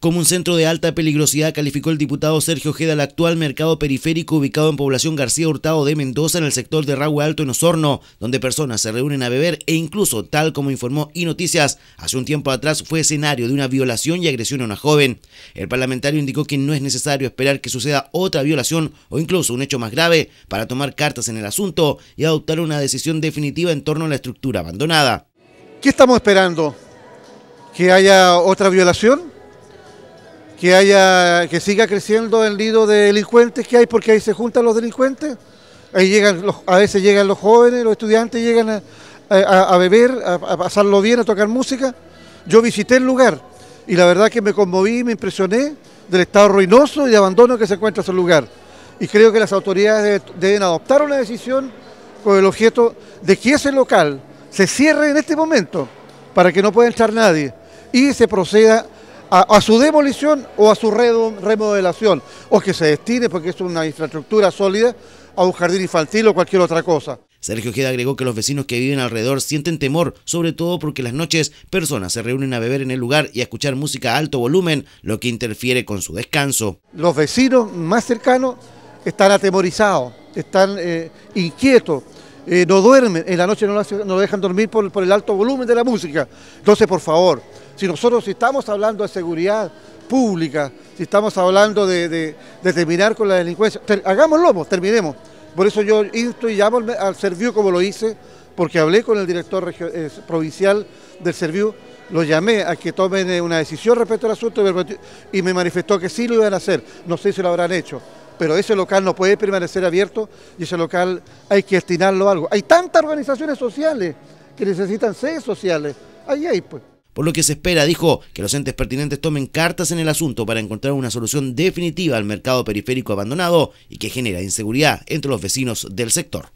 Como un centro de alta peligrosidad calificó el diputado Sergio Geda el actual mercado periférico ubicado en población García Hurtado de Mendoza en el sector de Ragua Alto en Osorno, donde personas se reúnen a beber e incluso, tal como informó y Noticias, hace un tiempo atrás fue escenario de una violación y agresión a una joven. El parlamentario indicó que no es necesario esperar que suceda otra violación o incluso un hecho más grave para tomar cartas en el asunto y adoptar una decisión definitiva en torno a la estructura abandonada. ¿Qué estamos esperando? ¿Que haya otra violación? que haya que siga creciendo el nido de delincuentes que hay porque ahí se juntan los delincuentes ahí llegan a veces llegan los jóvenes los estudiantes llegan a, beber a, a, pasarlo bien a tocar música yo visité el lugar y la verdad que me conmoví me impresioné del estado ruinoso y de abandono que se encuentra ese lugar y creo que las autoridades deben adoptar una decisión con el objeto de que ese local se cierre en este momento para que no pueda entrar nadie y se proceda a, su demolición o a su remodelación, o que se destine, porque es una infraestructura sólida, a un jardín infantil o cualquier otra cosa. Sergio Ojeda agregó que los vecinos que viven alrededor sienten temor, sobre todo porque las noches personas se reúnen a beber en el lugar y a escuchar música a alto volumen, lo que interfiere con su descanso. Los vecinos más cercanos están atemorizados, están eh, inquietos, eh, no duermen, en la noche no lo, dejan dormir por, por el alto volumen de la música. Entonces, por favor, si nosotros estamos hablando de seguridad pública, si estamos hablando de, terminar con la delincuencia, hagámoslo, pues, terminemos. Por eso yo insto y llamo al Serviu como lo hice, porque hablé con el director eh, provincial del Serviu, lo llamé a que tomen eh, una decisión respecto al asunto y me manifestó que sí lo iban a hacer. No sé si lo habrán hecho, pero ese local no puede permanecer abierto y ese local hay que destinarlo a algo. Hay tantas organizaciones sociales que necesitan sedes sociales. Ahí hay, pues. Por lo que se espera, dijo, que los entes pertinentes tomen cartas en el asunto para encontrar una solución definitiva al mercado periférico abandonado y que genera inseguridad entre los vecinos del sector.